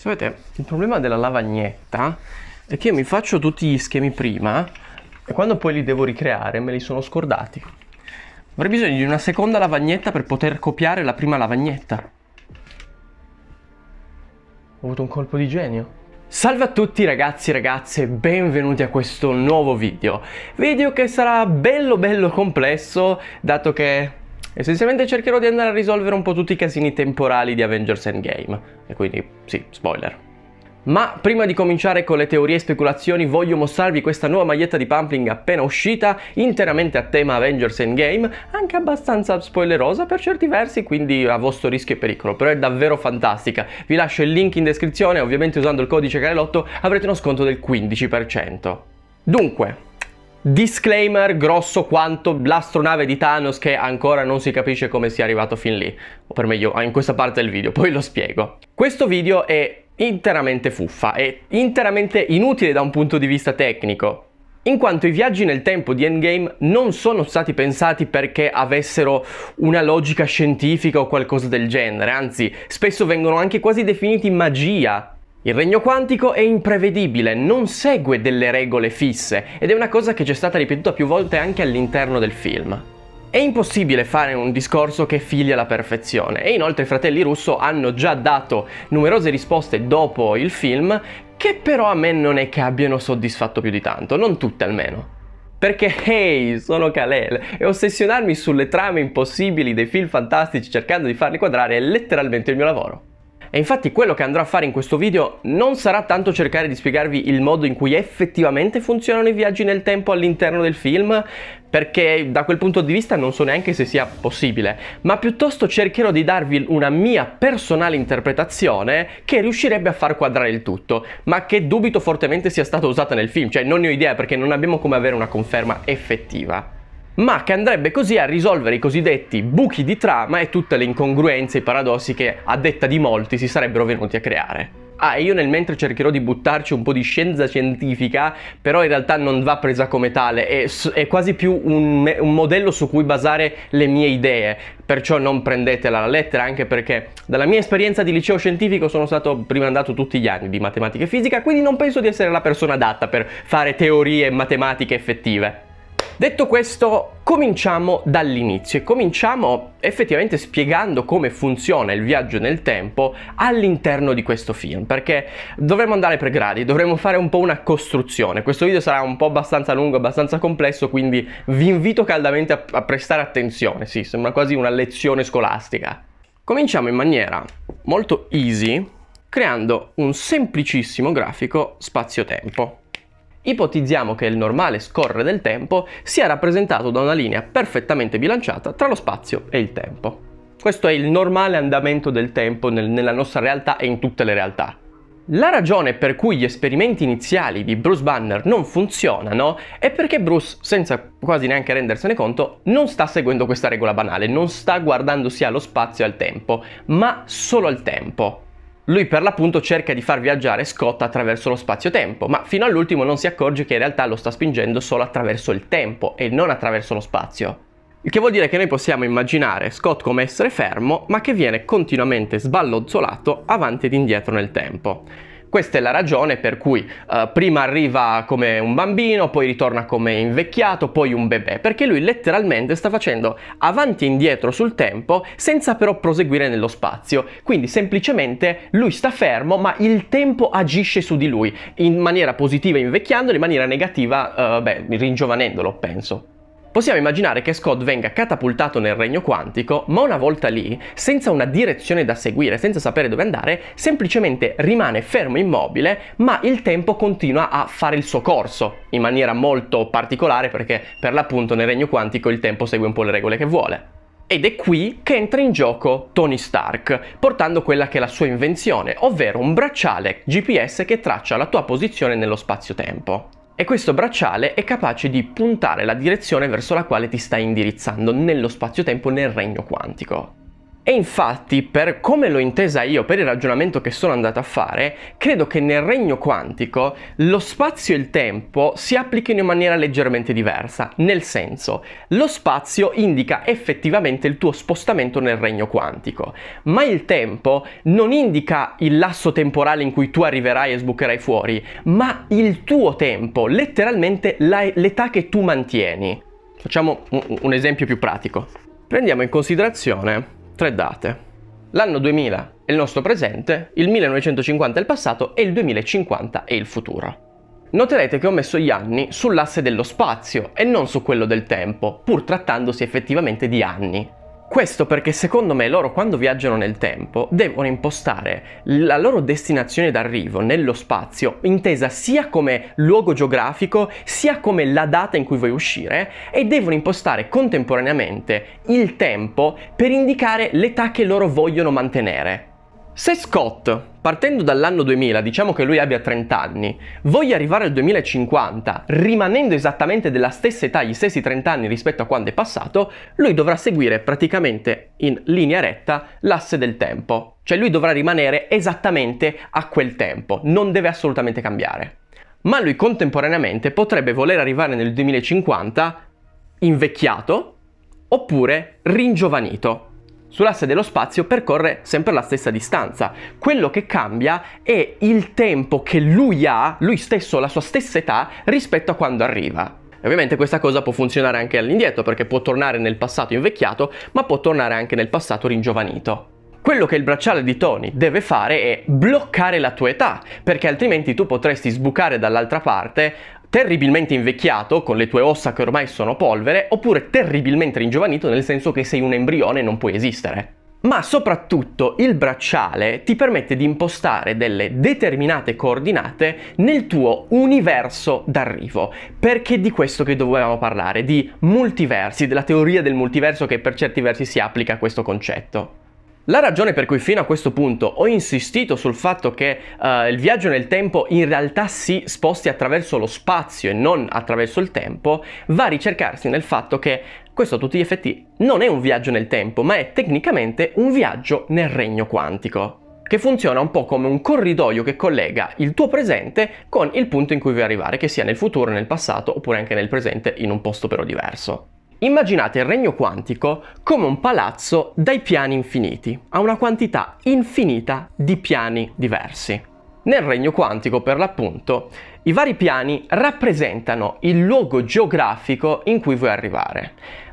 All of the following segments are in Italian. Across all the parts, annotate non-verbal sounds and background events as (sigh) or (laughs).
Sapete, il problema della lavagnetta è che io mi faccio tutti gli schemi prima e quando poi li devo ricreare me li sono scordati. Avrei bisogno di una seconda lavagnetta per poter copiare la prima lavagnetta. Ho avuto un colpo di genio. Salve a tutti ragazzi e ragazze, benvenuti a questo nuovo video. Video che sarà bello bello complesso, dato che Essenzialmente cercherò di andare a risolvere un po' tutti i casini temporali di Avengers Endgame, e quindi sì, spoiler. Ma prima di cominciare con le teorie e speculazioni voglio mostrarvi questa nuova maglietta di Pumpling appena uscita, interamente a tema Avengers Endgame, anche abbastanza spoilerosa per certi versi, quindi a vostro rischio e pericolo, però è davvero fantastica. Vi lascio il link in descrizione, ovviamente usando il codice Carelotto avrete uno sconto del 15%. Dunque, Disclaimer grosso quanto l'astronave di Thanos che ancora non si capisce come sia arrivato fin lì, o per meglio in questa parte del video, poi lo spiego. Questo video è interamente fuffa, è interamente inutile da un punto di vista tecnico, in quanto i viaggi nel tempo di Endgame non sono stati pensati perché avessero una logica scientifica o qualcosa del genere, anzi spesso vengono anche quasi definiti magia il regno quantico è imprevedibile, non segue delle regole fisse ed è una cosa che ci è stata ripetuta più volte anche all'interno del film. È impossibile fare un discorso che figlia alla perfezione e inoltre i fratelli russo hanno già dato numerose risposte dopo il film che però a me non è che abbiano soddisfatto più di tanto, non tutte almeno. Perché hey, sono Kalel e ossessionarmi sulle trame impossibili dei film fantastici cercando di farli quadrare è letteralmente il mio lavoro. E infatti quello che andrò a fare in questo video non sarà tanto cercare di spiegarvi il modo in cui effettivamente funzionano i viaggi nel tempo all'interno del film, perché da quel punto di vista non so neanche se sia possibile, ma piuttosto cercherò di darvi una mia personale interpretazione che riuscirebbe a far quadrare il tutto, ma che dubito fortemente sia stata usata nel film, cioè non ne ho idea perché non abbiamo come avere una conferma effettiva ma che andrebbe così a risolvere i cosiddetti buchi di trama e tutte le incongruenze e i paradossi che a detta di molti si sarebbero venuti a creare. Ah, e io nel mentre cercherò di buttarci un po' di scienza scientifica, però in realtà non va presa come tale, è, è quasi più un, un, modello su cui basare le mie idee, perciò non prendetela alla lettera, anche perché dalla mia esperienza di liceo scientifico sono stato primandato tutti gli anni di matematica e fisica, quindi non penso di essere la persona adatta per fare teorie matematiche effettive. Detto questo, cominciamo dall'inizio e cominciamo effettivamente spiegando come funziona il viaggio nel tempo all'interno di questo film, perché dovremmo andare per gradi, dovremmo fare un po' una costruzione. Questo video sarà un po' abbastanza lungo, abbastanza complesso, quindi vi invito caldamente a, a prestare attenzione, sì, sembra quasi una lezione scolastica. Cominciamo in maniera molto easy creando un semplicissimo grafico spazio-tempo. Ipotizziamo che il normale scorrere del tempo sia rappresentato da una linea perfettamente bilanciata tra lo spazio e il tempo. Questo è il normale andamento del tempo nel, nella nostra realtà e in tutte le realtà. La ragione per cui gli esperimenti iniziali di Bruce Banner non funzionano è perché Bruce, senza quasi neanche rendersene conto, non sta seguendo questa regola banale, non sta guardando sia allo spazio e al tempo, ma solo al tempo. Lui per l'appunto cerca di far viaggiare Scott attraverso lo spazio-tempo, ma fino all'ultimo non si accorge che in realtà lo sta spingendo solo attraverso il tempo e non attraverso lo spazio. Il che vuol dire che noi possiamo immaginare Scott come essere fermo, ma che viene continuamente sballozzolato avanti ed indietro nel tempo. Questa è la ragione per cui eh, prima arriva come un bambino, poi ritorna come invecchiato, poi un bebè, perché lui letteralmente sta facendo avanti e indietro sul tempo senza però proseguire nello spazio. Quindi semplicemente lui sta fermo, ma il tempo agisce su di lui in maniera positiva invecchiandolo, in maniera negativa eh, beh, ringiovanendolo, penso. Possiamo immaginare che Scott venga catapultato nel regno quantico, ma una volta lì, senza una direzione da seguire, senza sapere dove andare, semplicemente rimane fermo immobile, ma il tempo continua a fare il suo corso, in maniera molto particolare perché per l'appunto nel regno quantico il tempo segue un po' le regole che vuole. Ed è qui che entra in gioco Tony Stark, portando quella che è la sua invenzione, ovvero un bracciale GPS che traccia la tua posizione nello spazio-tempo e questo bracciale è capace di puntare la direzione verso la quale ti stai indirizzando nello spazio-tempo nel regno quantico. E infatti, per come l'ho intesa io, per il ragionamento che sono andato a fare, credo che nel regno quantico lo spazio e il tempo si applichino in maniera leggermente diversa. Nel senso, lo spazio indica effettivamente il tuo spostamento nel regno quantico, ma il tempo non indica il lasso temporale in cui tu arriverai e sbucherai fuori, ma il tuo tempo, letteralmente l'età che tu mantieni. Facciamo un esempio più pratico. Prendiamo in considerazione tre date. L'anno 2000 è il nostro presente, il 1950 è il passato e il 2050 è il futuro. Noterete che ho messo gli anni sull'asse dello spazio e non su quello del tempo, pur trattandosi effettivamente di anni. Questo perché secondo me loro quando viaggiano nel tempo devono impostare la loro destinazione d'arrivo nello spazio, intesa sia come luogo geografico, sia come la data in cui vuoi uscire, e devono impostare contemporaneamente il tempo per indicare l'età che loro vogliono mantenere. Se Scott, partendo dall'anno 2000, diciamo che lui abbia 30 anni, voglia arrivare al 2050 rimanendo esattamente della stessa età, gli stessi 30 anni rispetto a quando è passato, lui dovrà seguire praticamente in linea retta l'asse del tempo. Cioè lui dovrà rimanere esattamente a quel tempo, non deve assolutamente cambiare. Ma lui contemporaneamente potrebbe voler arrivare nel 2050 invecchiato oppure ringiovanito, Sull'asse dello spazio percorre sempre la stessa distanza. Quello che cambia è il tempo che lui ha, lui stesso, la sua stessa età, rispetto a quando arriva. E ovviamente questa cosa può funzionare anche all'indietro, perché può tornare nel passato invecchiato, ma può tornare anche nel passato ringiovanito. Quello che il bracciale di Tony deve fare è bloccare la tua età, perché altrimenti tu potresti sbucare dall'altra parte terribilmente invecchiato, con le tue ossa che ormai sono polvere, oppure terribilmente ringiovanito nel senso che sei un embrione e non puoi esistere. Ma soprattutto il bracciale ti permette di impostare delle determinate coordinate nel tuo universo d'arrivo, perché è di questo che dovevamo parlare, di multiversi, della teoria del multiverso che per certi versi si applica a questo concetto. La ragione per cui fino a questo punto ho insistito sul fatto che uh, il viaggio nel tempo in realtà si sposti attraverso lo spazio e non attraverso il tempo va a ricercarsi nel fatto che questo a tutti gli effetti non è un viaggio nel tempo, ma è tecnicamente un viaggio nel regno quantico, che funziona un po' come un corridoio che collega il tuo presente con il punto in cui vuoi arrivare, che sia nel futuro, nel passato oppure anche nel presente in un posto però diverso. Immaginate il regno quantico come un palazzo dai piani infiniti, a una quantità infinita di piani diversi. Nel regno quantico, per l'appunto, i vari piani rappresentano il luogo geografico in cui vuoi arrivare,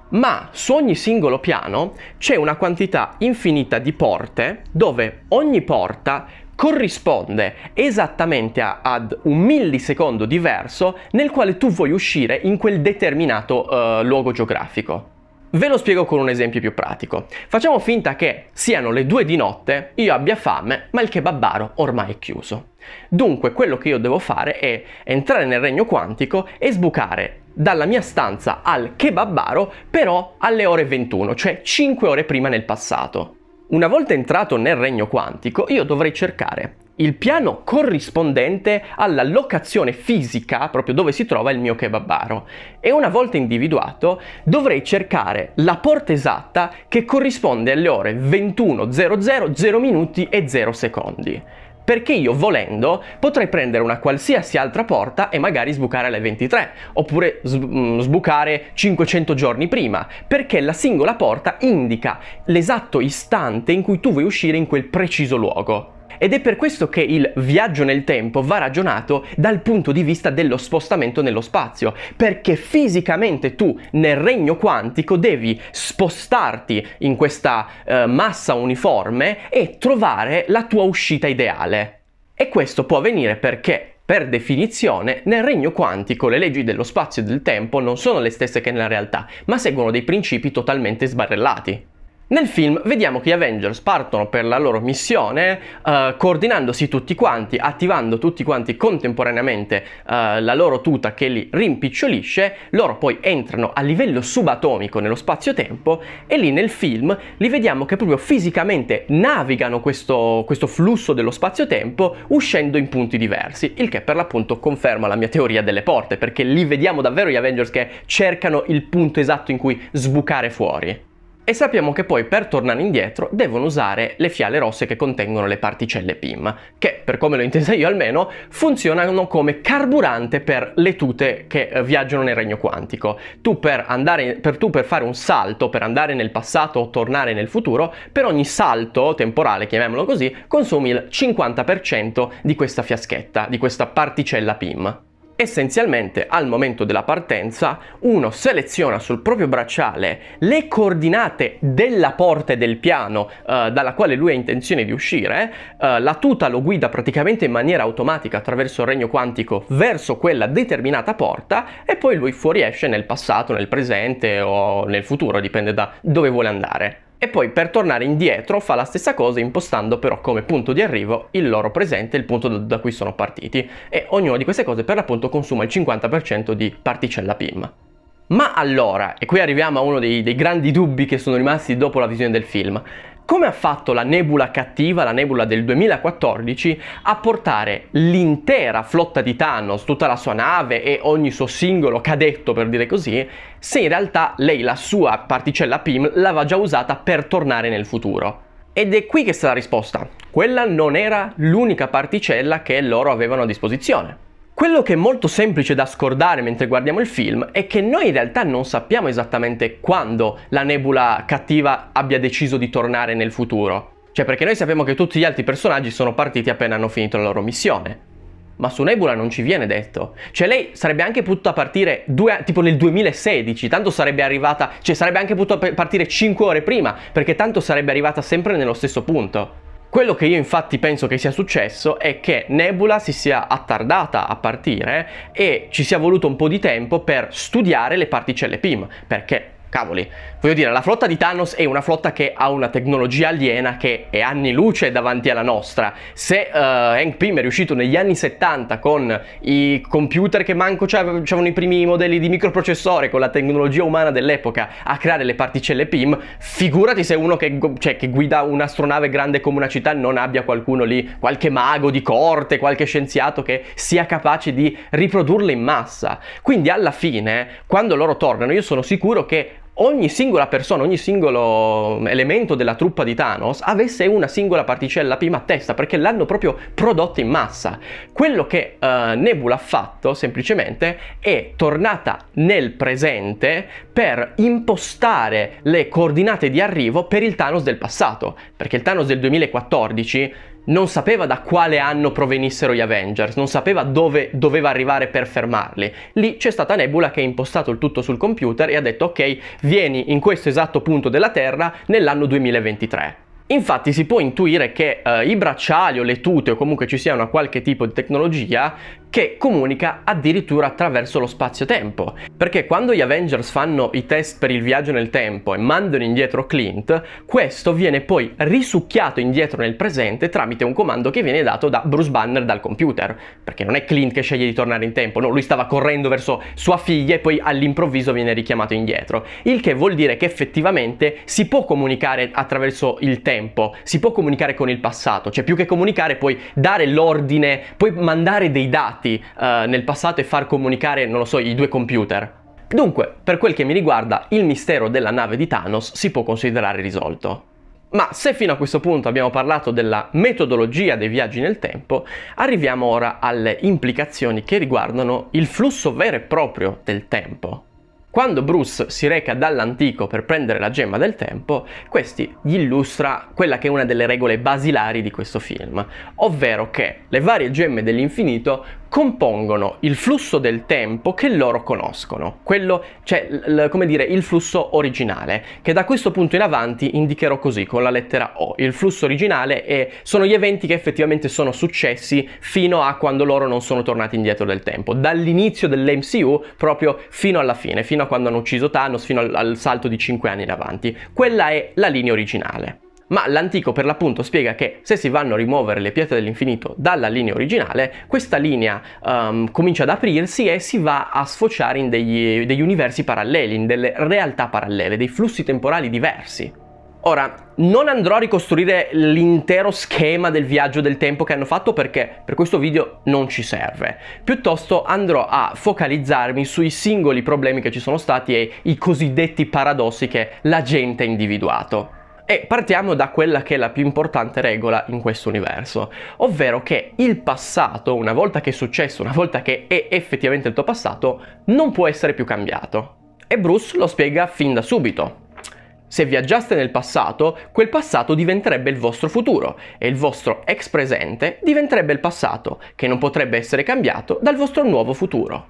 ma su ogni singolo piano c'è una quantità infinita di porte dove ogni porta corrisponde esattamente a, ad un millisecondo diverso nel quale tu vuoi uscire in quel determinato uh, luogo geografico. Ve lo spiego con un esempio più pratico. Facciamo finta che siano le due di notte, io abbia fame, ma il kebabaro ormai è chiuso. Dunque quello che io devo fare è entrare nel regno quantico e sbucare dalla mia stanza al kebabaro però alle ore 21, cioè 5 ore prima nel passato. Una volta entrato nel regno quantico, io dovrei cercare il piano corrispondente alla locazione fisica, proprio dove si trova il mio kebabaro. E una volta individuato, dovrei cercare la porta esatta che corrisponde alle ore 21.00, 0 minuti e 0 secondi perché io volendo potrei prendere una qualsiasi altra porta e magari sbucare alle 23 oppure mm, sbucare 500 giorni prima perché la singola porta indica l'esatto istante in cui tu vuoi uscire in quel preciso luogo. Ed è per questo che il viaggio nel tempo va ragionato dal punto di vista dello spostamento nello spazio, perché fisicamente tu nel regno quantico devi spostarti in questa eh, massa uniforme e trovare la tua uscita ideale. E questo può avvenire perché per definizione, nel regno quantico le leggi dello spazio e del tempo non sono le stesse che nella realtà, ma seguono dei principi totalmente sbarrellati. Nel film vediamo che gli Avengers partono per la loro missione eh, coordinandosi tutti quanti, attivando tutti quanti contemporaneamente eh, la loro tuta che li rimpicciolisce, loro poi entrano a livello subatomico nello spazio-tempo e lì nel film li vediamo che proprio fisicamente navigano questo, questo flusso dello spazio-tempo uscendo in punti diversi, il che per l'appunto conferma la mia teoria delle porte, perché lì vediamo davvero gli Avengers che cercano il punto esatto in cui sbucare fuori e sappiamo che poi per tornare indietro devono usare le fiale rosse che contengono le particelle PIM, che per come l'ho intesa io almeno funzionano come carburante per le tute che eh, viaggiano nel regno quantico. Tu per, andare, per, tu per fare un salto, per andare nel passato o tornare nel futuro, per ogni salto temporale, chiamiamolo così, consumi il 50% di questa fiaschetta, di questa particella PIM. Essenzialmente al momento della partenza uno seleziona sul proprio bracciale le coordinate della porta e del piano eh, dalla quale lui ha intenzione di uscire, eh, la tuta lo guida praticamente in maniera automatica attraverso il regno quantico verso quella determinata porta e poi lui fuoriesce nel passato, nel presente o nel futuro, dipende da dove vuole andare e poi per tornare indietro fa la stessa cosa impostando però come punto di arrivo il loro presente, il punto da cui sono partiti e ognuna di queste cose per l'appunto consuma il 50% di particella PIM. Ma allora, e qui arriviamo a uno dei, dei grandi dubbi che sono rimasti dopo la visione del film, come ha fatto la nebula cattiva, la nebula del 2014, a portare l'intera flotta di Thanos, tutta la sua nave e ogni suo singolo cadetto, per dire così, se in realtà lei la sua particella PIM l'aveva già usata per tornare nel futuro? Ed è qui che sta la risposta. Quella non era l'unica particella che loro avevano a disposizione. Quello che è molto semplice da scordare mentre guardiamo il film è che noi in realtà non sappiamo esattamente quando la nebula cattiva abbia deciso di tornare nel futuro. Cioè perché noi sappiamo che tutti gli altri personaggi sono partiti appena hanno finito la loro missione. Ma su Nebula non ci viene detto. Cioè lei sarebbe anche potuta partire due, tipo nel 2016, tanto sarebbe arrivata, cioè sarebbe anche potuta partire 5 ore prima, perché tanto sarebbe arrivata sempre nello stesso punto. Quello che io infatti penso che sia successo è che Nebula si sia attardata a partire e ci sia voluto un po' di tempo per studiare le particelle PIM, perché cavoli, Voglio dire, la flotta di Thanos è una flotta che ha una tecnologia aliena che è anni luce davanti alla nostra. Se uh, Hank Pym è riuscito negli anni 70 con i computer che manco c'erano i primi modelli di microprocessore, con la tecnologia umana dell'epoca, a creare le particelle Pym, figurati se uno che, cioè, che guida un'astronave grande come una città non abbia qualcuno lì, qualche mago di corte, qualche scienziato che sia capace di riprodurle in massa. Quindi alla fine, quando loro tornano, io sono sicuro che ogni singola persona, ogni singolo elemento della truppa di Thanos avesse una singola particella prima a testa perché l'hanno proprio prodotta in massa. Quello che uh, Nebula ha fatto semplicemente è tornata nel presente per impostare le coordinate di arrivo per il Thanos del passato, perché il Thanos del 2014 non sapeva da quale anno provenissero gli Avengers, non sapeva dove doveva arrivare per fermarli. Lì c'è stata Nebula che ha impostato il tutto sul computer e ha detto ok, vieni in questo esatto punto della Terra nell'anno 2023. Infatti si può intuire che eh, i bracciali o le tute o comunque ci sia una qualche tipo di tecnologia che comunica addirittura attraverso lo spazio-tempo. Perché quando gli Avengers fanno i test per il viaggio nel tempo e mandano indietro Clint, questo viene poi risucchiato indietro nel presente tramite un comando che viene dato da Bruce Banner dal computer. Perché non è Clint che sceglie di tornare in tempo, no, lui stava correndo verso sua figlia e poi all'improvviso viene richiamato indietro. Il che vuol dire che effettivamente si può comunicare attraverso il tempo, si può comunicare con il passato, cioè più che comunicare puoi dare l'ordine, puoi mandare dei dati fatti eh, nel passato e far comunicare, non lo so, i due computer. Dunque, per quel che mi riguarda, il mistero della nave di Thanos si può considerare risolto. Ma se fino a questo punto abbiamo parlato della metodologia dei viaggi nel tempo, arriviamo ora alle implicazioni che riguardano il flusso vero e proprio del tempo. Quando Bruce si reca dall'antico per prendere la gemma del tempo, questi gli illustra quella che è una delle regole basilari di questo film, ovvero che le varie gemme dell'infinito compongono il flusso del tempo che loro conoscono, quello, cioè, l- come dire, il flusso originale, che da questo punto in avanti indicherò così, con la lettera O. Il flusso originale è, sono gli eventi che effettivamente sono successi fino a quando loro non sono tornati indietro del tempo, dall'inizio dell'MCU proprio fino alla fine, fino a quando hanno ucciso Thanos, fino al, al salto di 5 anni in avanti. Quella è la linea originale ma l'antico per l'appunto spiega che se si vanno a rimuovere le pietre dell'infinito dalla linea originale, questa linea um, comincia ad aprirsi e si va a sfociare in degli, degli universi paralleli, in delle realtà parallele, dei flussi temporali diversi. Ora, non andrò a ricostruire l'intero schema del viaggio del tempo che hanno fatto perché per questo video non ci serve. Piuttosto andrò a focalizzarmi sui singoli problemi che ci sono stati e i cosiddetti paradossi che la gente ha individuato. E partiamo da quella che è la più importante regola in questo universo, ovvero che il passato, una volta che è successo, una volta che è effettivamente il tuo passato, non può essere più cambiato. E Bruce lo spiega fin da subito. Se viaggiaste nel passato, quel passato diventerebbe il vostro futuro e il vostro ex presente diventerebbe il passato, che non potrebbe essere cambiato dal vostro nuovo futuro.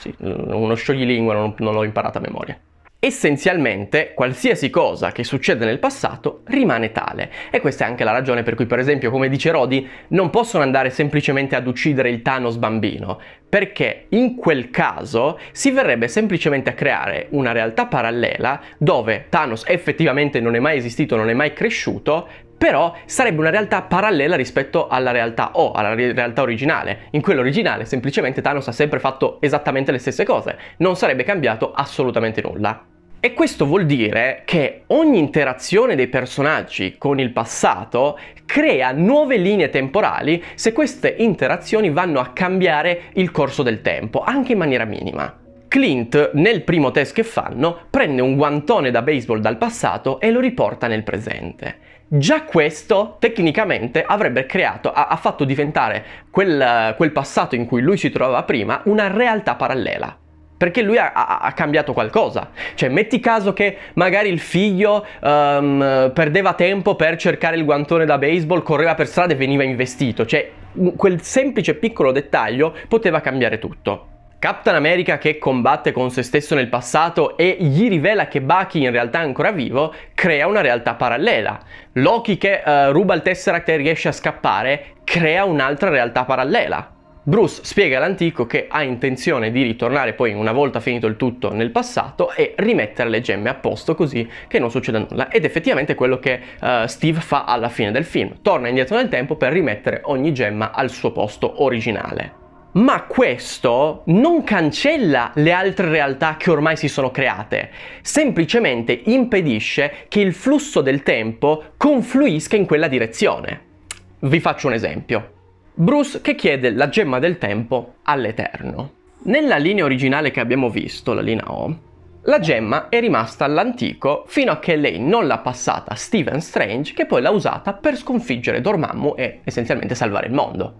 Sì, uno scioglilingua, non, non l'ho imparata a memoria. Essenzialmente qualsiasi cosa che succede nel passato rimane tale e questa è anche la ragione per cui per esempio come dice Rodi non possono andare semplicemente ad uccidere il Thanos bambino perché in quel caso si verrebbe semplicemente a creare una realtà parallela dove Thanos effettivamente non è mai esistito, non è mai cresciuto però sarebbe una realtà parallela rispetto alla realtà O, alla realtà originale. In quella originale semplicemente Thanos ha sempre fatto esattamente le stesse cose, non sarebbe cambiato assolutamente nulla. E questo vuol dire che ogni interazione dei personaggi con il passato crea nuove linee temporali se queste interazioni vanno a cambiare il corso del tempo, anche in maniera minima. Clint, nel primo test che fanno, prende un guantone da baseball dal passato e lo riporta nel presente. Già questo tecnicamente avrebbe creato, ha, ha fatto diventare quel, quel passato in cui lui si trovava prima una realtà parallela perché lui ha, ha, ha, cambiato qualcosa. Cioè, metti caso che magari il figlio um, perdeva tempo per cercare il guantone da baseball, correva per strada e veniva investito. Cioè, quel semplice piccolo dettaglio poteva cambiare tutto. Captain America che combatte con se stesso nel passato e gli rivela che Bucky in realtà è ancora vivo, crea una realtà parallela. Loki che uh, ruba il Tesseract e riesce a scappare, crea un'altra realtà parallela. Bruce spiega all'antico che ha intenzione di ritornare poi una volta finito il tutto nel passato e rimettere le gemme a posto così che non succeda nulla ed effettivamente è quello che uh, Steve fa alla fine del film, torna indietro nel tempo per rimettere ogni gemma al suo posto originale. Ma questo non cancella le altre realtà che ormai si sono create, semplicemente impedisce che il flusso del tempo confluisca in quella direzione. Vi faccio un esempio. Bruce che chiede la gemma del tempo all'Eterno. Nella linea originale che abbiamo visto, la linea O, la gemma è rimasta all'antico fino a che lei non l'ha passata a Stephen Strange che poi l'ha usata per sconfiggere Dormammu e essenzialmente salvare il mondo.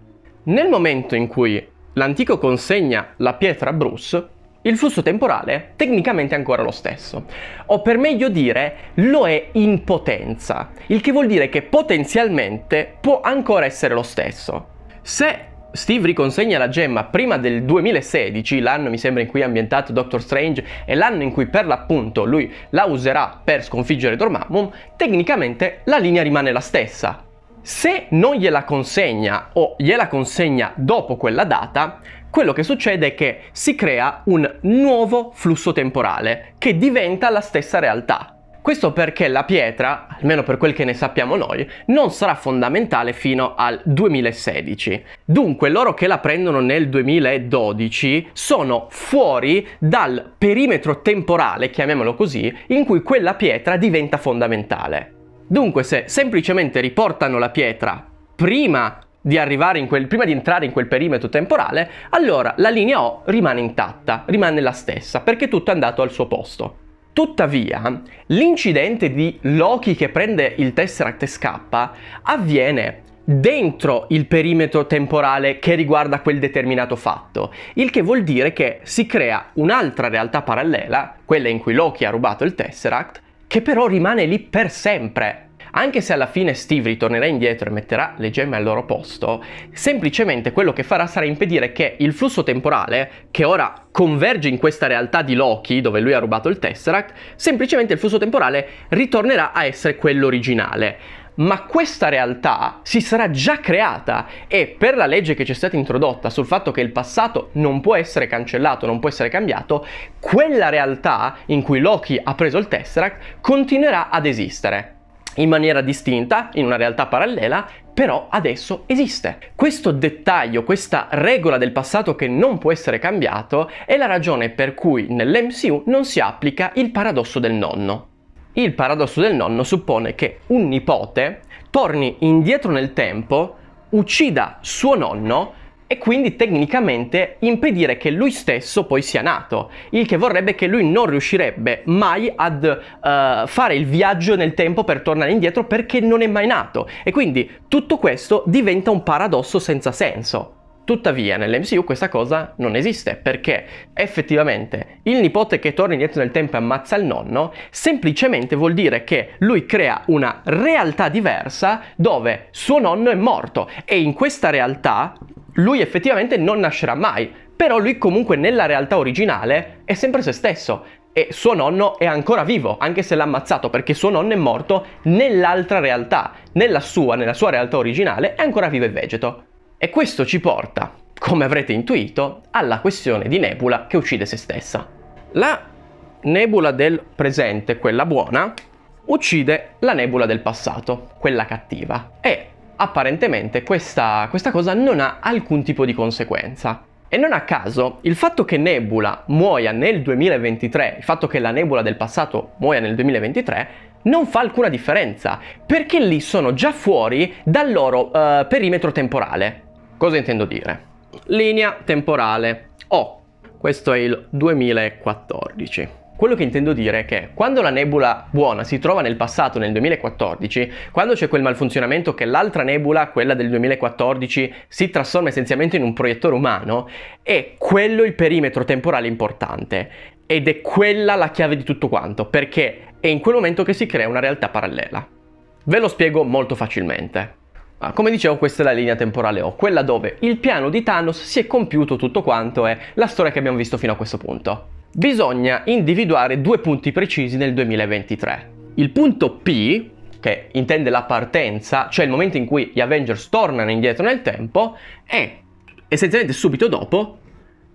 Nel momento in cui l'antico consegna la pietra a Bruce, il flusso temporale tecnicamente è ancora lo stesso, o per meglio dire lo è in potenza, il che vuol dire che potenzialmente può ancora essere lo stesso. Se Steve riconsegna la gemma prima del 2016, l'anno mi sembra in cui è ambientato Doctor Strange e l'anno in cui per l'appunto lui la userà per sconfiggere Dormammu, tecnicamente la linea rimane la stessa. Se non gliela consegna o gliela consegna dopo quella data, quello che succede è che si crea un nuovo flusso temporale che diventa la stessa realtà. Questo perché la pietra, almeno per quel che ne sappiamo noi, non sarà fondamentale fino al 2016. Dunque loro che la prendono nel 2012 sono fuori dal perimetro temporale, chiamiamolo così, in cui quella pietra diventa fondamentale. Dunque se semplicemente riportano la pietra prima di arrivare in quel, prima di entrare in quel perimetro temporale, allora la linea O rimane intatta, rimane la stessa, perché tutto è andato al suo posto. Tuttavia, l'incidente di Loki che prende il Tesseract e scappa avviene dentro il perimetro temporale che riguarda quel determinato fatto, il che vuol dire che si crea un'altra realtà parallela, quella in cui Loki ha rubato il Tesseract, che però rimane lì per sempre, anche se alla fine Steve ritornerà indietro e metterà le gemme al loro posto, semplicemente quello che farà sarà impedire che il flusso temporale, che ora converge in questa realtà di Loki, dove lui ha rubato il Tesseract, semplicemente il flusso temporale ritornerà a essere quello originale ma questa realtà si sarà già creata e per la legge che ci è stata introdotta sul fatto che il passato non può essere cancellato, non può essere cambiato, quella realtà in cui Loki ha preso il Tesseract continuerà ad esistere in maniera distinta, in una realtà parallela, però adesso esiste. Questo dettaglio, questa regola del passato che non può essere cambiato, è la ragione per cui nell'MCU non si applica il paradosso del nonno. Il paradosso del nonno suppone che un nipote torni indietro nel tempo, uccida suo nonno, e quindi tecnicamente impedire che lui stesso poi sia nato, il che vorrebbe che lui non riuscirebbe mai ad uh, fare il viaggio nel tempo per tornare indietro perché non è mai nato e quindi tutto questo diventa un paradosso senza senso. Tuttavia nell'MCU questa cosa non esiste perché effettivamente il nipote che torna indietro nel tempo e ammazza il nonno semplicemente vuol dire che lui crea una realtà diversa dove suo nonno è morto e in questa realtà lui effettivamente non nascerà mai, però lui comunque nella realtà originale è sempre se stesso e suo nonno è ancora vivo, anche se l'ha ammazzato perché suo nonno è morto nell'altra realtà, nella sua, nella sua realtà originale è ancora vivo e vegeto. E questo ci porta, come avrete intuito, alla questione di Nebula che uccide se stessa. La Nebula del presente, quella buona, uccide la Nebula del passato, quella cattiva. E apparentemente questa, questa cosa non ha alcun tipo di conseguenza. E non a caso, il fatto che Nebula muoia nel 2023, il fatto che la Nebula del passato muoia nel 2023, non fa alcuna differenza, perché lì sono già fuori dal loro uh, perimetro temporale. Cosa intendo dire? Linea temporale. Oh, questo è il 2014. Quello che intendo dire è che quando la nebula buona si trova nel passato, nel 2014, quando c'è quel malfunzionamento che l'altra nebula, quella del 2014, si trasforma essenzialmente in un proiettore umano, è quello il perimetro temporale importante. Ed è quella la chiave di tutto quanto, perché è in quel momento che si crea una realtà parallela. Ve lo spiego molto facilmente. Ah, come dicevo questa è la linea temporale O, quella dove il piano di Thanos si è compiuto tutto quanto è la storia che abbiamo visto fino a questo punto bisogna individuare due punti precisi nel 2023. Il punto P, che intende la partenza, cioè il momento in cui gli Avengers tornano indietro nel tempo, e essenzialmente subito dopo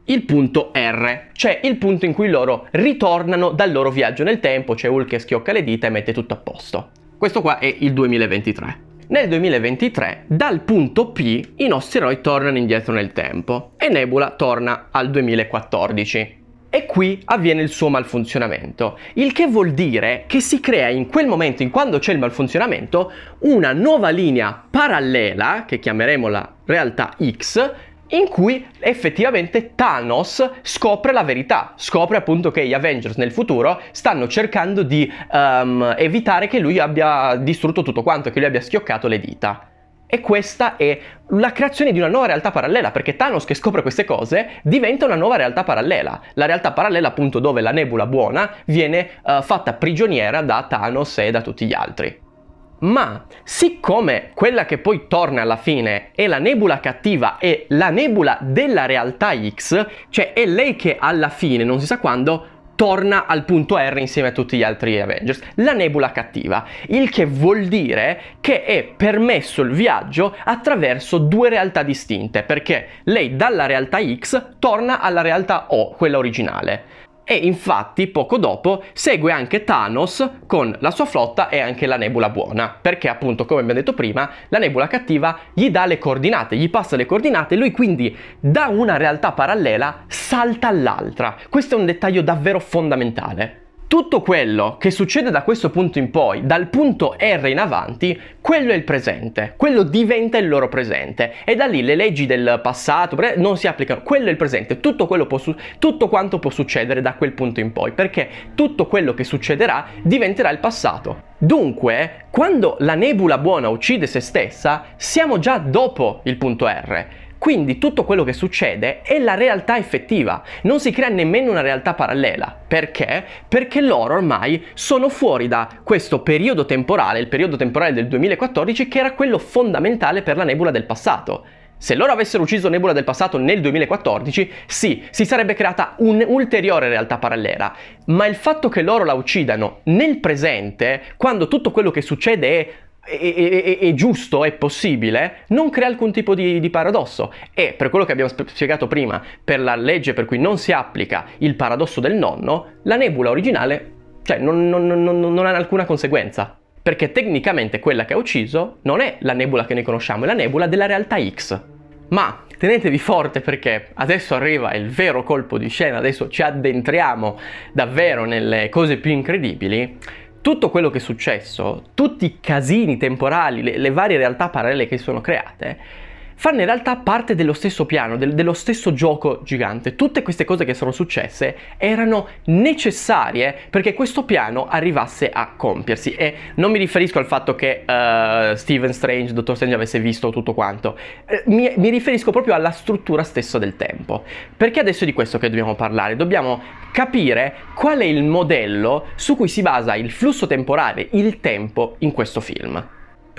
il punto R, cioè il punto in cui loro ritornano dal loro viaggio nel tempo, cioè Hulk che schiocca le dita e mette tutto a posto. Questo qua è il 2023. Nel 2023, dal punto P, i nostri eroi tornano indietro nel tempo e Nebula torna al 2014. E qui avviene il suo malfunzionamento, il che vuol dire che si crea in quel momento, in quando c'è il malfunzionamento, una nuova linea parallela, che chiameremo la realtà X, in cui effettivamente Thanos scopre la verità, scopre appunto che gli Avengers nel futuro stanno cercando di um, evitare che lui abbia distrutto tutto quanto, che lui abbia schioccato le dita. E questa è la creazione di una nuova realtà parallela, perché Thanos che scopre queste cose diventa una nuova realtà parallela. La realtà parallela appunto dove la nebula buona viene uh, fatta prigioniera da Thanos e da tutti gli altri. Ma siccome quella che poi torna alla fine è la nebula cattiva, è la nebula della realtà X, cioè è lei che alla fine, non si sa quando, torna al punto R insieme a tutti gli altri Avengers, la nebula cattiva, il che vuol dire che è permesso il viaggio attraverso due realtà distinte, perché lei dalla realtà X torna alla realtà O, quella originale e infatti poco dopo segue anche Thanos con la sua flotta e anche la nebula buona, perché appunto come abbiamo detto prima la nebula cattiva gli dà le coordinate, gli passa le coordinate, e lui quindi da una realtà parallela salta all'altra. Questo è un dettaglio davvero fondamentale. Tutto quello che succede da questo punto in poi, dal punto R in avanti, quello è il presente, quello diventa il loro presente e da lì le leggi del passato non si applicano, quello è il presente, tutto, su- tutto quanto può succedere da quel punto in poi, perché tutto quello che succederà diventerà il passato. Dunque, quando la nebula buona uccide se stessa, siamo già dopo il punto R quindi tutto quello che succede è la realtà effettiva, non si crea nemmeno una realtà parallela. Perché? Perché loro ormai sono fuori da questo periodo temporale, il periodo temporale del 2014 che era quello fondamentale per la nebula del passato. Se loro avessero ucciso Nebula del passato nel 2014, sì, si sarebbe creata un'ulteriore realtà parallela, ma il fatto che loro la uccidano nel presente, quando tutto quello che succede è è, giusto, è possibile, non crea alcun tipo di, di paradosso. E per quello che abbiamo spiegato prima, per la legge per cui non si applica il paradosso del nonno, la nebula originale cioè, non, non, non, non ha alcuna conseguenza. Perché tecnicamente quella che ha ucciso non è la nebula che noi conosciamo, è la nebula della realtà X. Ma tenetevi forte perché adesso arriva il vero colpo di scena, adesso ci addentriamo davvero nelle cose più incredibili tutto quello che è successo, tutti i casini temporali, le, le varie realtà parallele che sono create, fanno in realtà parte dello stesso piano, del, dello stesso gioco gigante. Tutte queste cose che sono successe erano necessarie perché questo piano arrivasse a compiersi e non mi riferisco al fatto che uh, eh, Steven Strange, Dottor Strange avesse visto tutto quanto, eh, mi, mi riferisco proprio alla struttura stessa del tempo. Perché adesso è di questo che dobbiamo parlare, dobbiamo capire qual è il modello su cui si basa il flusso temporale, il tempo in questo film.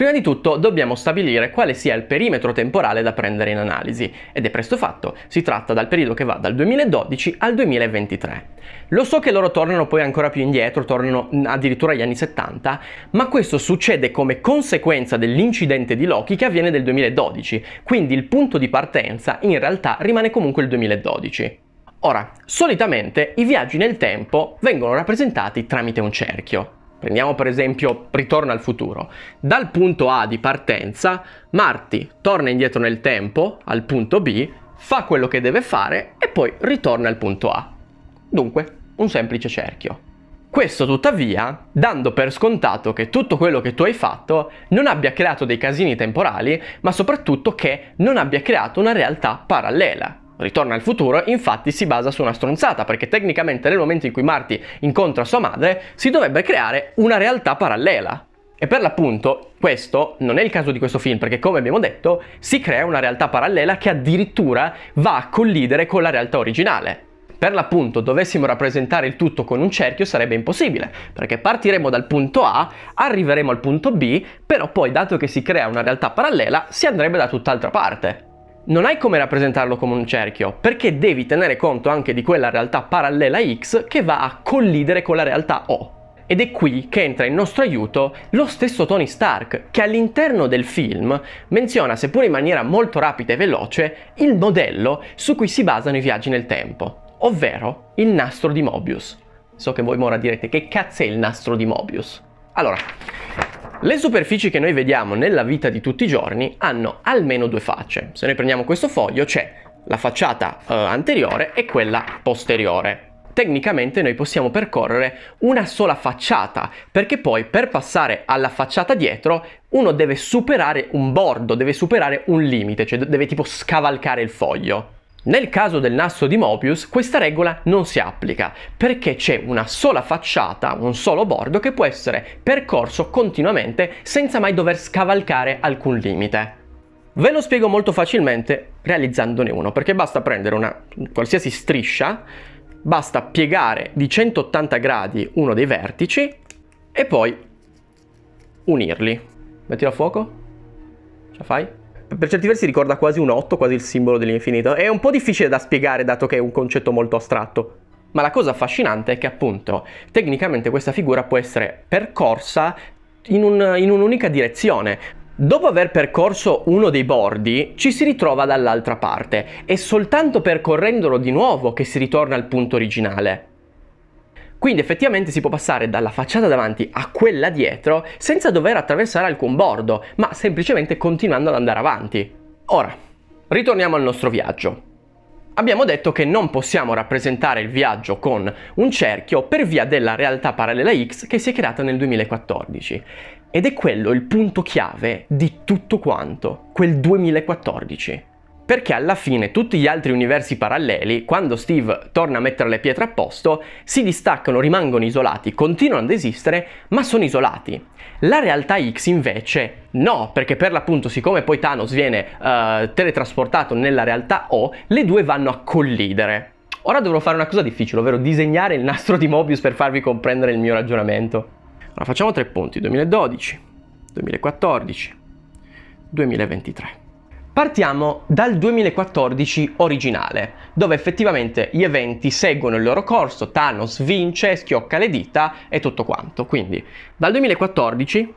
Prima di tutto dobbiamo stabilire quale sia il perimetro temporale da prendere in analisi ed è presto fatto, si tratta dal periodo che va dal 2012 al 2023. Lo so che loro tornano poi ancora più indietro, tornano addirittura agli anni 70, ma questo succede come conseguenza dell'incidente di Loki che avviene nel 2012, quindi il punto di partenza in realtà rimane comunque il 2012. Ora, solitamente i viaggi nel tempo vengono rappresentati tramite un cerchio. Prendiamo per esempio Ritorno al futuro. Dal punto A di partenza, Marty torna indietro nel tempo, al punto B, fa quello che deve fare e poi ritorna al punto A. Dunque, un semplice cerchio. Questo tuttavia, dando per scontato che tutto quello che tu hai fatto non abbia creato dei casini temporali, ma soprattutto che non abbia creato una realtà parallela. Ritorno al futuro infatti si basa su una stronzata perché tecnicamente nel momento in cui Marty incontra sua madre si dovrebbe creare una realtà parallela. E per l'appunto questo non è il caso di questo film perché come abbiamo detto si crea una realtà parallela che addirittura va a collidere con la realtà originale per l'appunto dovessimo rappresentare il tutto con un cerchio sarebbe impossibile, perché partiremo dal punto A, arriveremo al punto B, però poi dato che si crea una realtà parallela si andrebbe da tutt'altra parte non hai come rappresentarlo come un cerchio, perché devi tenere conto anche di quella realtà parallela X che va a collidere con la realtà O. Ed è qui che entra in nostro aiuto lo stesso Tony Stark, che all'interno del film menziona, seppur in maniera molto rapida e veloce, il modello su cui si basano i viaggi nel tempo, ovvero il nastro di Mobius. So che voi ora direte che cazzo è il nastro di Mobius. Allora, le superfici che noi vediamo nella vita di tutti i giorni hanno almeno due facce. Se noi prendiamo questo foglio c'è la facciata eh, anteriore e quella posteriore. Tecnicamente noi possiamo percorrere una sola facciata, perché poi per passare alla facciata dietro uno deve superare un bordo, deve superare un limite, cioè deve tipo scavalcare il foglio. Nel caso del nasso di Mobius questa regola non si applica perché c'è una sola facciata, un solo bordo che può essere percorso continuamente senza mai dover scavalcare alcun limite. Ve lo spiego molto facilmente realizzandone uno perché basta prendere una qualsiasi striscia, basta piegare di 180 gradi uno dei vertici e poi unirli. Metti a fuoco? Ce la fai? per certi versi ricorda quasi un 8, quasi il simbolo dell'infinito. È un po' difficile da spiegare dato che è un concetto molto astratto. Ma la cosa affascinante è che appunto tecnicamente questa figura può essere percorsa in, un, in un'unica direzione, Dopo aver percorso uno dei bordi, ci si ritrova dall'altra parte. È soltanto percorrendolo di nuovo che si ritorna al punto originale. Quindi effettivamente si può passare dalla facciata davanti a quella dietro senza dover attraversare alcun bordo, ma semplicemente continuando ad andare avanti. Ora, ritorniamo al nostro viaggio. Abbiamo detto che non possiamo rappresentare il viaggio con un cerchio per via della realtà parallela X che si è creata nel 2014. Ed è quello il punto chiave di tutto quanto, quel 2014 perché alla fine tutti gli altri universi paralleli, quando Steve torna a mettere le pietre a posto, si distaccano, rimangono isolati, continuano ad esistere, ma sono isolati. La realtà X invece no, perché per l'appunto siccome poi Thanos viene uh, teletrasportato nella realtà O, le due vanno a collidere. Ora dovrò fare una cosa difficile, ovvero disegnare il nastro di Mobius per farvi comprendere il mio ragionamento. Allora facciamo tre punti, 2012, 2014, 2023. Partiamo dal 2014 originale, dove effettivamente gli eventi seguono il loro corso, Thanos vince, schiocca le dita e tutto quanto. Quindi dal 2014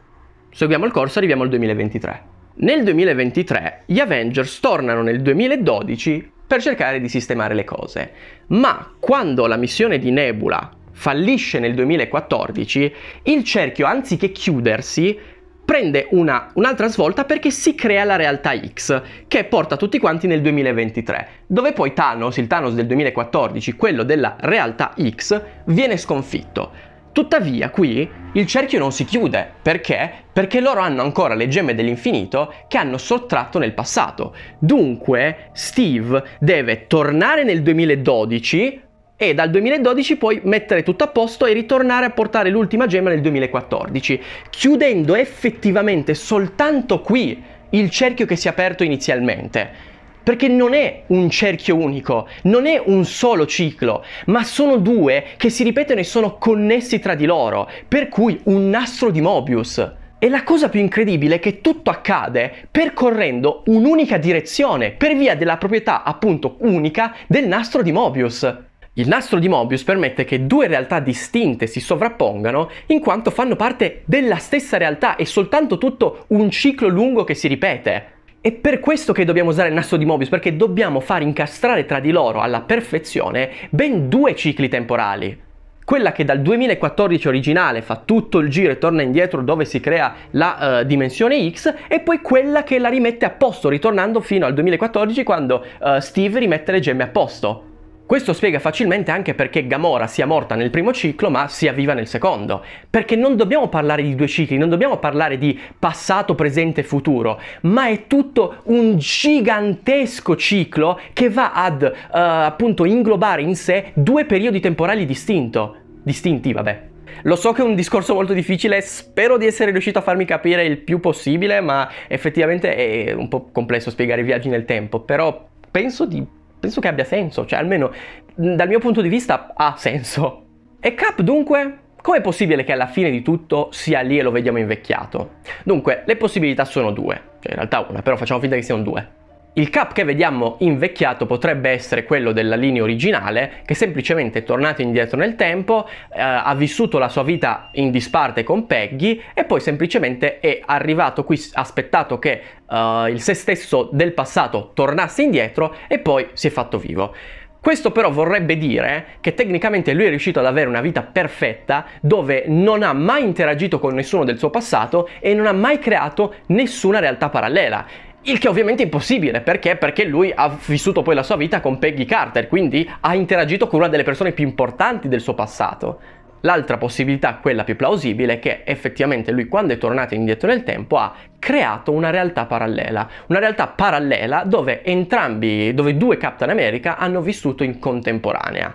seguiamo il corso, arriviamo al 2023. Nel 2023 gli Avengers tornano nel 2012 per cercare di sistemare le cose, ma quando la missione di Nebula fallisce nel 2014, il cerchio anziché chiudersi prende una, un'altra svolta perché si crea la realtà X che porta tutti quanti nel 2023, dove poi Thanos, il Thanos del 2014, quello della realtà X, viene sconfitto. Tuttavia qui il cerchio non si chiude, perché? Perché loro hanno ancora le gemme dell'infinito che hanno sottratto nel passato. Dunque Steve deve tornare nel 2012 e dal 2012 puoi mettere tutto a posto e ritornare a portare l'ultima gemma nel 2014, chiudendo effettivamente soltanto qui il cerchio che si è aperto inizialmente perché non è un cerchio unico, non è un solo ciclo, ma sono due che si ripetono e sono connessi tra di loro, per cui un nastro di Mobius. E la cosa più incredibile è che tutto accade percorrendo un'unica direzione, per via della proprietà appunto unica del nastro di Mobius. Il nastro di Mobius permette che due realtà distinte si sovrappongano in quanto fanno parte della stessa realtà, e soltanto tutto un ciclo lungo che si ripete. È per questo che dobbiamo usare il nastro di Mobius, perché dobbiamo far incastrare tra di loro alla perfezione ben due cicli temporali. Quella che dal 2014 originale fa tutto il giro e torna indietro dove si crea la uh, dimensione X e poi quella che la rimette a posto ritornando fino al 2014 quando uh, Steve rimette le gemme a posto. Questo spiega facilmente anche perché Gamora sia morta nel primo ciclo ma sia viva nel secondo, perché non dobbiamo parlare di due cicli, non dobbiamo parlare di passato, presente e futuro, ma è tutto un gigantesco ciclo che va ad uh, appunto inglobare in sé due periodi temporali distinto, distinti, vabbè. Lo so che è un discorso molto difficile, spero di essere riuscito a farmi capire il più possibile, ma effettivamente è un po' complesso spiegare i viaggi nel tempo, però penso di penso che abbia senso, cioè almeno dal mio punto di vista ha senso. E Cap dunque? Com'è possibile che alla fine di tutto sia lì e lo vediamo invecchiato? Dunque, le possibilità sono due, cioè in realtà una, però facciamo finta che siano due. Il cap che vediamo invecchiato potrebbe essere quello della linea originale che semplicemente è tornato indietro nel tempo, eh, ha vissuto la sua vita in disparte con Peggy e poi semplicemente è arrivato qui, aspettato che eh, il se stesso del passato tornasse indietro e poi si è fatto vivo. Questo però vorrebbe dire che tecnicamente lui è riuscito ad avere una vita perfetta dove non ha mai interagito con nessuno del suo passato e non ha mai creato nessuna realtà parallela. Il che ovviamente è impossibile, perché? Perché lui ha vissuto poi la sua vita con Peggy Carter, quindi ha interagito con una delle persone più importanti del suo passato. L'altra possibilità, quella più plausibile, è che effettivamente lui quando è tornato indietro nel tempo ha creato una realtà parallela, una realtà parallela dove entrambi, dove due Captain America hanno vissuto in contemporanea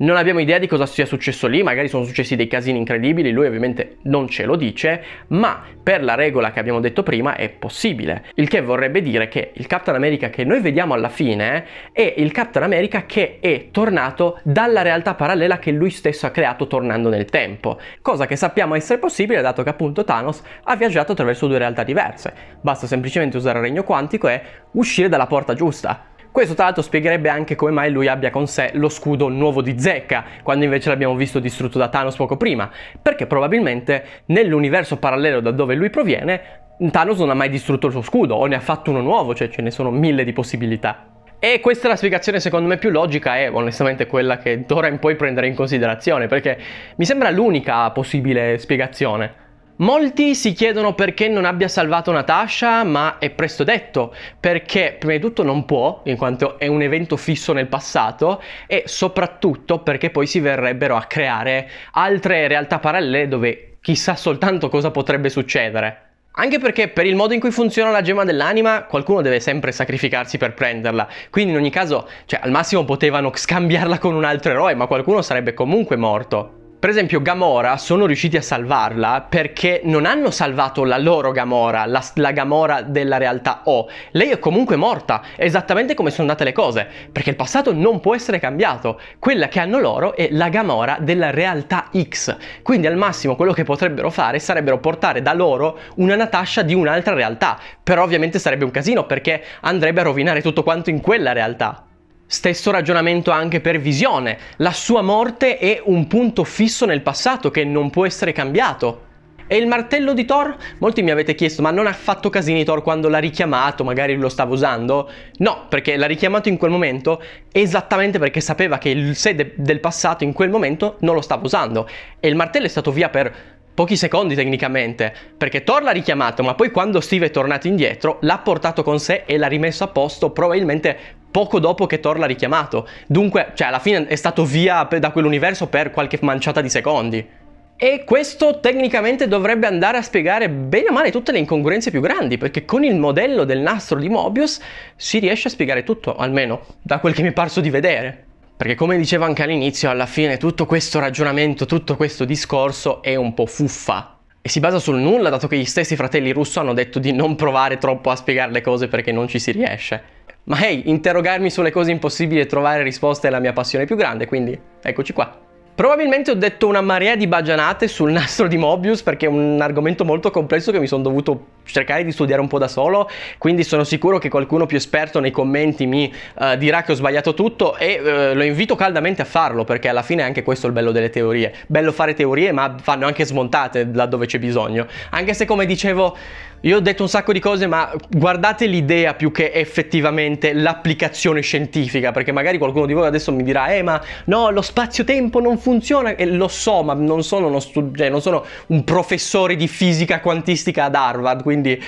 non abbiamo idea di cosa sia successo lì, magari sono successi dei casini incredibili, lui ovviamente non ce lo dice, ma per la regola che abbiamo detto prima è possibile. Il che vorrebbe dire che il Captain America che noi vediamo alla fine è il Captain America che è tornato dalla realtà parallela che lui stesso ha creato tornando nel tempo, cosa che sappiamo essere possibile dato che appunto Thanos ha viaggiato attraverso due realtà diverse. Basta semplicemente usare il regno quantico e uscire dalla porta giusta. Questo tra l'altro spiegherebbe anche come mai lui abbia con sé lo scudo nuovo di Zecca, quando invece l'abbiamo visto distrutto da Thanos poco prima, perché probabilmente nell'universo parallelo da dove lui proviene Thanos non ha mai distrutto il suo scudo o ne ha fatto uno nuovo, cioè ce ne sono mille di possibilità. E questa è la spiegazione secondo me più logica e onestamente quella che d'ora in poi prendere in considerazione, perché mi sembra l'unica possibile spiegazione. Molti si chiedono perché non abbia salvato Natasha, ma è presto detto, perché prima di tutto non può, in quanto è un evento fisso nel passato, e soprattutto perché poi si verrebbero a creare altre realtà parallele dove chissà soltanto cosa potrebbe succedere. Anche perché per il modo in cui funziona la gemma dell'anima, qualcuno deve sempre sacrificarsi per prenderla. Quindi in ogni caso, cioè, al massimo potevano scambiarla con un altro eroe, ma qualcuno sarebbe comunque morto. Per esempio Gamora sono riusciti a salvarla perché non hanno salvato la loro Gamora, la, la Gamora della realtà O. Lei è comunque morta, esattamente come sono andate le cose, perché il passato non può essere cambiato. Quella che hanno loro è la Gamora della realtà X. Quindi al massimo quello che potrebbero fare sarebbero portare da loro una Natasha di un'altra realtà. Però ovviamente sarebbe un casino perché andrebbe a rovinare tutto quanto in quella realtà. Stesso ragionamento anche per Visione. La sua morte è un punto fisso nel passato che non può essere cambiato. E il martello di Thor? Molti mi avete chiesto, ma non ha fatto casini Thor quando l'ha richiamato, magari lo stava usando? No, perché l'ha richiamato in quel momento esattamente perché sapeva che il sede del passato in quel momento non lo stava usando. E il martello è stato via per pochi secondi tecnicamente, perché Thor l'ha richiamato, ma poi quando Steve è tornato indietro l'ha portato con sé e l'ha rimesso a posto probabilmente poco dopo che Thor l'ha richiamato. Dunque, cioè, alla fine è stato via da quell'universo per qualche manciata di secondi. E questo tecnicamente dovrebbe andare a spiegare bene o male tutte le incongruenze più grandi, perché con il modello del nastro di Mobius si riesce a spiegare tutto, almeno da quel che mi è parso di vedere. Perché come dicevo anche all'inizio, alla fine tutto questo ragionamento, tutto questo discorso è un po' fuffa. E si basa sul nulla, dato che gli stessi fratelli russo hanno detto di non provare troppo a spiegare le cose perché non ci si riesce. Ma hey, interrogarmi sulle cose impossibili e trovare risposte è la mia passione più grande, quindi eccoci qua. Probabilmente ho detto una marea di bagianate sul nastro di Mobius perché è un argomento molto complesso che mi sono dovuto cercare di studiare un po' da solo, quindi sono sicuro che qualcuno più esperto nei commenti mi uh, dirà che ho sbagliato tutto e uh, lo invito caldamente a farlo perché alla fine è anche questo il bello delle teorie. Bello fare teorie ma fanno anche smontate laddove c'è bisogno, anche se come dicevo io ho detto un sacco di cose ma guardate l'idea più che effettivamente l'applicazione scientifica perché magari qualcuno di voi adesso mi dirà eh ma no lo spazio-tempo non funziona funziona e lo so, ma non sono, uno studente, cioè non sono un professore di fisica quantistica ad Harvard, quindi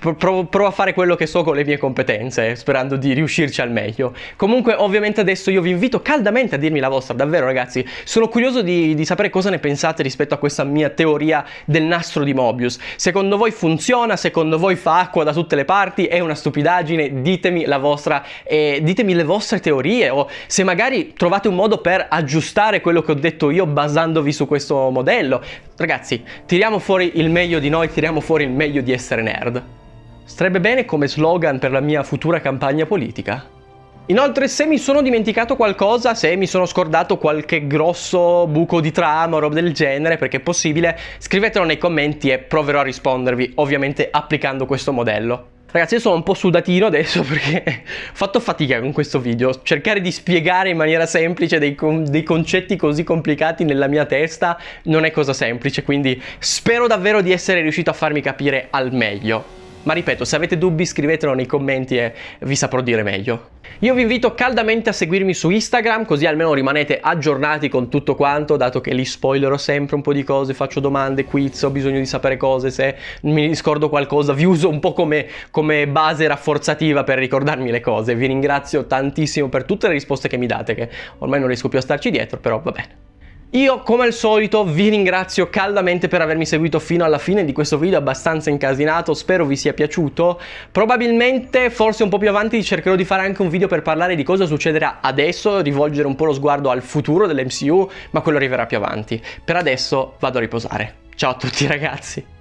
Provo, provo, a fare quello che so con le mie competenze, sperando di riuscirci al meglio. Comunque, ovviamente, adesso io vi invito caldamente a dirmi la vostra, davvero, ragazzi. Sono curioso di, di, sapere cosa ne pensate rispetto a questa mia teoria del nastro di Mobius. Secondo voi funziona? Secondo voi fa acqua da tutte le parti? È una stupidaggine? Ditemi la vostra, eh, ditemi le vostre teorie. O se magari trovate un modo per aggiustare quello che ho detto io basandovi su questo modello. Ragazzi, tiriamo fuori il meglio di noi, tiriamo fuori il meglio di essere nerd. Starebbe bene come slogan per la mia futura campagna politica. Inoltre, se mi sono dimenticato qualcosa, se mi sono scordato qualche grosso buco di trama o roba del genere, perché è possibile, scrivetelo nei commenti e proverò a rispondervi, ovviamente applicando questo modello. Ragazzi, io sono un po' sudatino adesso (laughs) perché ho fatto fatica con questo video. Cercare di spiegare in maniera semplice dei, dei concetti così complicati nella mia testa non è cosa semplice, quindi spero davvero di essere riuscito a farmi capire al meglio ma ripeto, se avete dubbi scrivetelo nei commenti e vi saprò dire meglio. Io vi invito caldamente a seguirmi su Instagram, così almeno rimanete aggiornati con tutto quanto, dato che lì spoilerò sempre un po' di cose, faccio domande, quiz, ho bisogno di sapere cose, se mi scordo qualcosa vi uso un po' come, come base rafforzativa per ricordarmi le cose. Vi ringrazio tantissimo per tutte le risposte che mi date, che ormai non riesco più a starci dietro, però va bene. Io come al solito vi ringrazio caldamente per avermi seguito fino alla fine di questo video abbastanza incasinato, spero vi sia piaciuto. Probabilmente forse un po' più avanti cercherò di fare anche un video per parlare di cosa succederà adesso, rivolgere un po' lo sguardo al futuro dell'MCU, ma quello arriverà più avanti. Per adesso vado a riposare. Ciao a tutti ragazzi!